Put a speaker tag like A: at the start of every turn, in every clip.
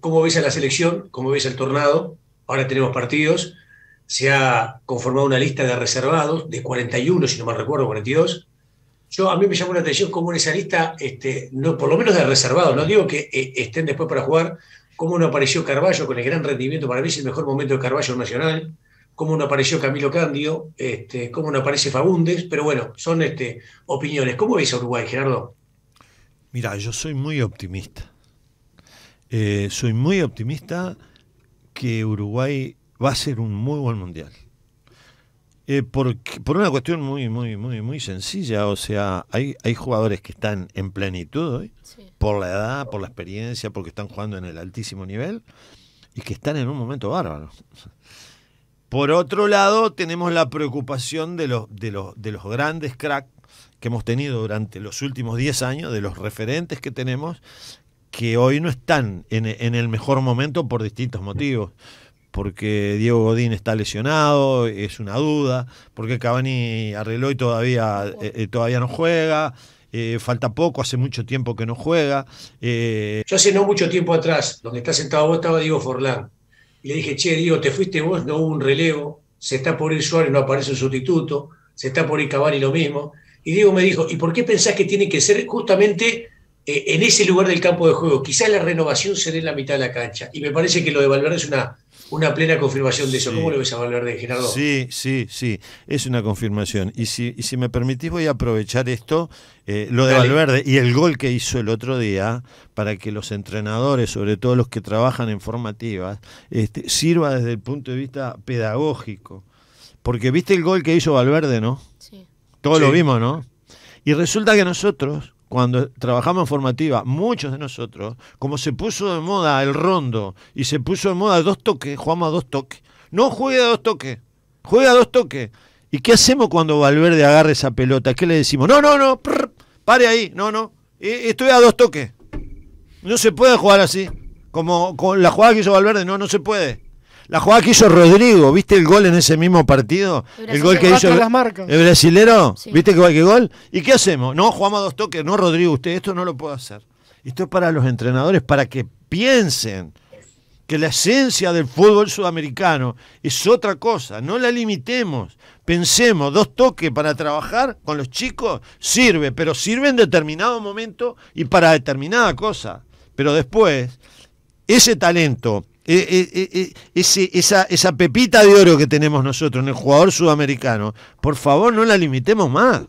A: ¿Cómo ves a la selección? ¿Cómo ves al tornado? Ahora tenemos partidos. Se ha conformado una lista de reservados de 41, si no mal recuerdo, 42. Yo, a mí me llamó la atención cómo en esa lista, este, no, por lo menos de reservados, no digo que eh, estén después para jugar, cómo no apareció Carballo con el gran rendimiento, para mí es el mejor momento de Carballo Nacional, cómo no apareció Camilo Candio, este, cómo no aparece Fabundes, pero bueno, son este, opiniones. ¿Cómo ves a
B: Uruguay, Gerardo? Mira, yo soy muy optimista. Eh, soy muy optimista que Uruguay va a ser un muy buen mundial. Eh, por, una cuestión muy, muy, muy, muy sencilla, o sea, hay, hay jugadores que están en plenitud hoy, por la edad, por la experiencia, porque están jugando en el altísimo nivel, y que están en un momento bárbaro. Por otro lado, tenemos la preocupación de los, de los, de los grandes cracks que hemos tenido durante los últimos 10 años, de los referentes que tenemos, que hoy no están en, el mejor momento por distintos motivos porque Diego Godín está lesionado, es una duda, porque Cavani arregló y todavía, eh, eh, todavía no juega, eh, falta poco, hace mucho tiempo que no juega. Yo hace no mucho tiempo atrás,
A: donde está sentado vos, estaba Diego Forlán. Y le dije, che, Diego, te fuiste vos, no hubo un relevo, se está por ir Suárez, no aparece un sustituto, se está por ir Cavani lo mismo. Y Diego me dijo, ¿y por qué pensás que tiene que ser justamente eh, en ese lugar del campo de juego. Quizás la renovación se en la mitad de la cancha. Y me parece que lo de Valverde es una, una plena confirmación de eso. ¿Cómo lo ves a Valverde, Gerardo? Sí,
B: sí, sí. Es una confirmación. Y si, si me permitís, voy a aprovechar esto, eh, lo de Valverde y el gol que hizo el otro día, para que los entrenadores, sobre todo los que trabajan en formativas, este, sirva desde el punto de vista pedagógico. Porque viste el gol que hizo Valverde, ¿no? Sí. Todos lo vimos, ¿no? Y resulta que nosotros cuando trabajamos en formativa, muchos de nosotros, como se puso de moda el rondo y se puso de moda dos toques, jugamos a dos toques. No juegue a dos toques, Juega a dos toques. ¿Y qué hacemos cuando Valverde agarre esa pelota? ¿Qué le decimos? No, no, no, pare ahí, no, no, eh, estoy a dos toques. No se puede jugar así, como con la jugada que hizo Valverde, no, no se puede. La jugada que hizo Rodrigo, ¿viste el gol en ese mismo partido? El, gol que hizo el brasilero, ¿viste que, gol? ¿Y qué hacemos? No, jugamos a dos toques, no Rodrigo, usted esto no lo puede hacer. Esto es para los entrenadores, para que piensen que la esencia del fútbol sudamericano es otra cosa, no la limitemos, pensemos, dos toques para trabajar con los chicos sirve, pero sirve en determinado momento y para determinada cosa, pero después ese talento e, e, e, esa, pepita de oro que tenemos nosotros en el jugador sudamericano, por favor no la limitemos más.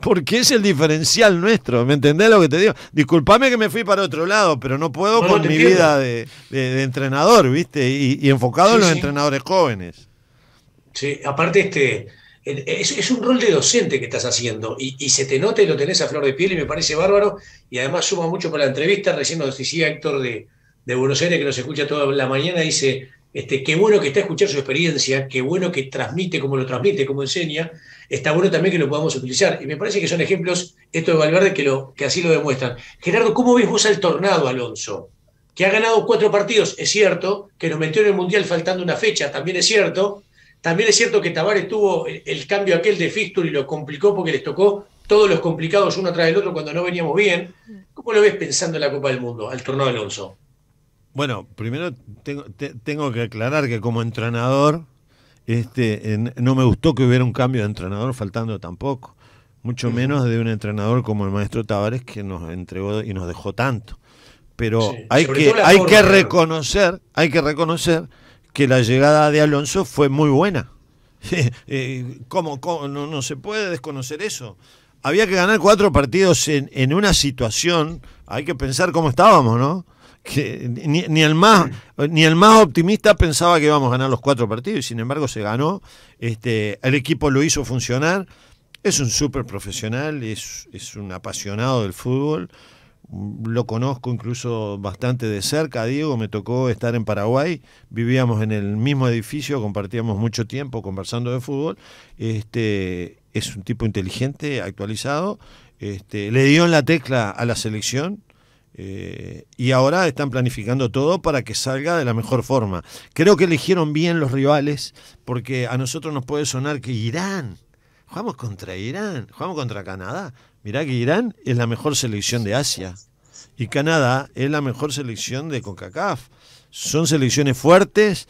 B: Porque es el diferencial nuestro, ¿me entendés lo que te digo? Disculpame que me fui para otro lado, pero no puedo con mi vida de, entrenador, ¿viste? Y, enfocado en los entrenadores jóvenes.
A: Sí, aparte este es, un rol de docente que estás haciendo y, se te nota y lo tenés a flor de piel y me parece bárbaro y además suma mucho para la entrevista, recién nos decía Héctor de, de Buenos Aires que nos escucha toda la mañana, dice, este, qué bueno que está a escuchar su experiencia, qué bueno que transmite como lo transmite, como enseña, está bueno también que lo podamos utilizar. Y me parece que son ejemplos, esto de Valverde, que, lo, que así lo demuestran. Gerardo, ¿cómo ves vos al tornado, Alonso? Que ha ganado cuatro partidos, es cierto, que nos metió en el Mundial faltando una fecha, también es cierto. También es cierto que Tavares tuvo el cambio aquel de fixture y lo complicó porque les tocó todos los complicados uno tras el otro cuando no veníamos bien. ¿Cómo lo ves pensando en la Copa del Mundo, al Tornado Alonso?
B: Bueno, primero tengo, tengo que aclarar que como entrenador, este, no me gustó que hubiera un cambio de entrenador faltando tampoco, mucho menos de un entrenador como el maestro Tavares que nos entregó y nos dejó tanto. Pero hay que hay que reconocer, hay que reconocer que la llegada de Alonso fue muy buena. Eh, ¿Cómo, No, se puede desconocer eso había que ganar cuatro partidos en, en, una situación, hay que pensar cómo estábamos, ¿no? ni, el más ni el más optimista pensaba que íbamos a ganar los cuatro partidos y sin embargo se ganó este el equipo lo hizo funcionar es un súper profesional es, un apasionado del fútbol lo conozco incluso bastante de cerca Diego me tocó estar en Paraguay vivíamos en el mismo edificio compartíamos mucho tiempo conversando de fútbol este es un tipo inteligente actualizado este, le dio en la tecla a la selección eh, y ahora están planificando todo para que salga de la mejor forma. Creo que eligieron bien los rivales, porque a nosotros nos puede sonar que Irán, jugamos contra Irán, jugamos contra Canadá. Mirá que Irán es la mejor selección de Asia y Canadá es la mejor selección de CONCACAF. Son selecciones fuertes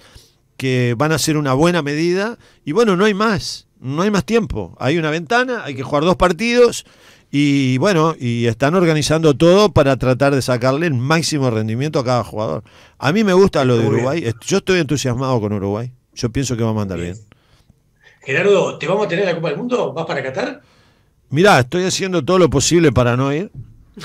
B: que van a ser una buena medida y bueno, no hay más, no hay más tiempo. Hay una ventana, hay que jugar dos partidos y bueno, y están organizando todo para tratar de sacarle el máximo rendimiento a cada jugador. A mí me gusta lo de Uruguay. Yo estoy entusiasmado con Uruguay. Yo pienso que va a mandar bien.
A: Gerardo, ¿te vamos a tener la Copa del Mundo? ¿Vas para Qatar?
B: Mirá, estoy haciendo todo lo posible para no ir,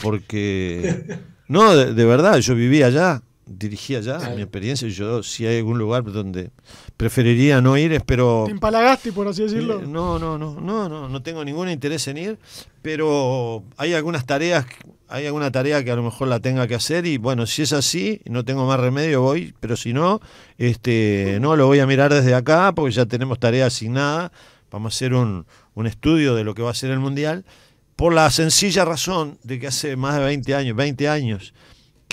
B: porque... No, de, de verdad, yo viví allá dirigía ya, mi experiencia, yo si hay algún lugar donde preferiría no ir, espero pero... ¿Te empalagaste, por así decirlo? no, no, no, no, no, no tengo ningún interés en ir, pero hay algunas tareas, hay alguna tarea que a lo mejor la tenga que hacer y bueno, si es así, no tengo más remedio, voy, pero si no, este, no, lo voy a mirar desde acá porque ya tenemos tarea asignada, vamos a hacer un, un estudio de lo que va a ser el Mundial, por la sencilla razón de que hace más de 20 años, 20 años,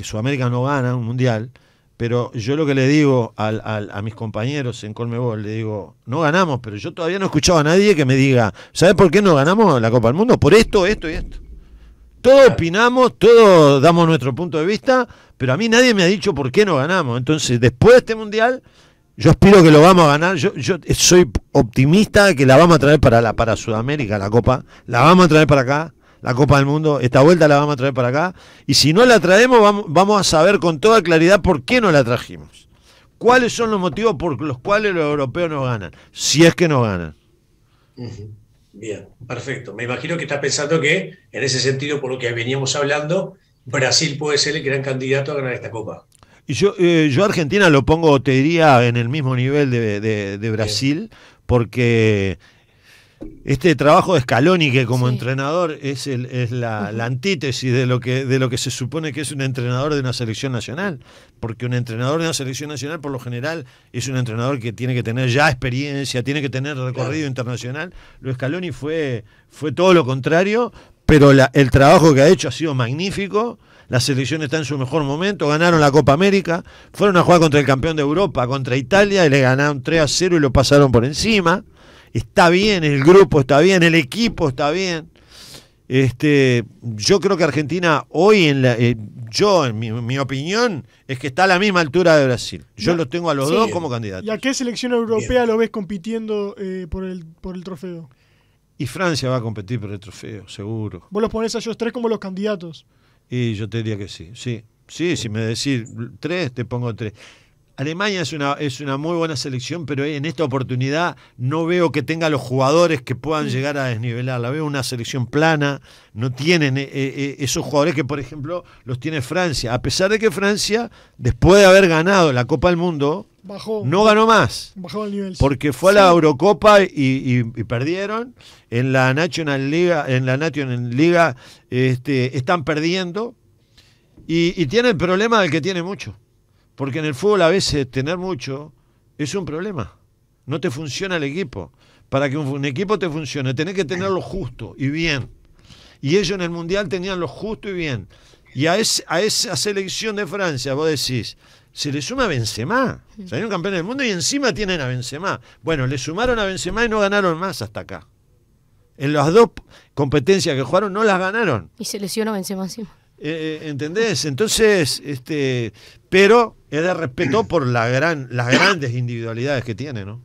B: que Sudamérica no gana un mundial, pero yo lo que le digo a mis compañeros en Colmebol, le digo, no ganamos, pero yo todavía no he escuchado a nadie que me diga, ¿sabes por qué no ganamos la Copa del Mundo? Por esto, esto y esto. Todos opinamos, todos damos nuestro punto de vista, pero a mí nadie me ha dicho por qué no ganamos. Entonces, después de este mundial, yo espero que lo vamos a ganar. Yo, yo soy optimista que la vamos a traer para la para Sudamérica, la Copa. La vamos a traer para acá la Copa del Mundo. Esta vuelta la vamos a traer para acá. Y si no la traemos, vamos, a saber con toda claridad por qué no la trajimos. ¿Cuáles son los motivos por los cuales los europeos no ganan? Si es que no ganan. Bien, perfecto. Me imagino que está pensando que, en ese sentido,
A: por lo que veníamos hablando, Brasil puede ser el gran candidato a ganar esta Copa.
B: Y yo, eh, a Argentina lo pongo, te diría, en el mismo nivel de, Brasil, porque este trabajo de Scaloni, que como entrenador es, el, es la, antítesis de lo, que, de lo que se supone que es un entrenador de una selección nacional, porque un entrenador de una selección nacional por lo general es un entrenador que tiene que tener ya experiencia, tiene que tener recorrido internacional. Lo Scaloni fue, fue todo lo contrario, pero el trabajo que ha hecho ha sido magnífico. La selección está en su mejor momento, ganaron la Copa América, fueron a jugar contra el campeón de Europa, contra Italia, y le ganaron 3 a 0 y lo pasaron por encima está bien, el grupo está bien, el equipo está bien. Este, yo creo que Argentina hoy, en la, eh, yo, en mi, opinión, es que está a la misma altura de Brasil. Yo los tengo a los dos como candidatos. ¿Y a qué selección europea lo ves compitiendo eh, por, el, por el trofeo? Y Francia va a competir por el trofeo, seguro. ¿Vos los pones a ellos tres como los candidatos? Y yo te diría que sí, sí. Sí, si me decís tres, te pongo tres. Alemania es una, es una muy buena selección, pero en esta oportunidad no veo que tenga los jugadores que puedan mm. llegar a desnivelarla. Veo una selección plana, no tienen eh, eh, eh, esos jugadores que, por ejemplo, los tiene Francia. A pesar de que Francia, después de haber ganado la Copa del Mundo, no ganó más. Bajó el nivel. Porque fue a la Eurocopa y, perdieron. En la National Liga, en la National Liga este, están perdiendo. Y, y tiene el problema del que tiene mucho. Porque en el fútbol a veces tener mucho es un problema. No te funciona el equipo. Para que un, equipo te funcione, tenés que tenerlo justo y bien. Y ellos en el Mundial tenían lo justo y bien. Y a, esa selección de Francia, vos decís, se le suma Benzema. un campeón del mundo y encima tienen a Benzema. Bueno, le sumaron a Benzema y no ganaron más hasta acá. En las dos competencias que jugaron no las ganaron. Y
A: se lesionó Benzema encima.
B: Eh, eh, ¿Entendés? Entonces, este, pero es de respeto por las grandes individualidades que tiene, ¿no?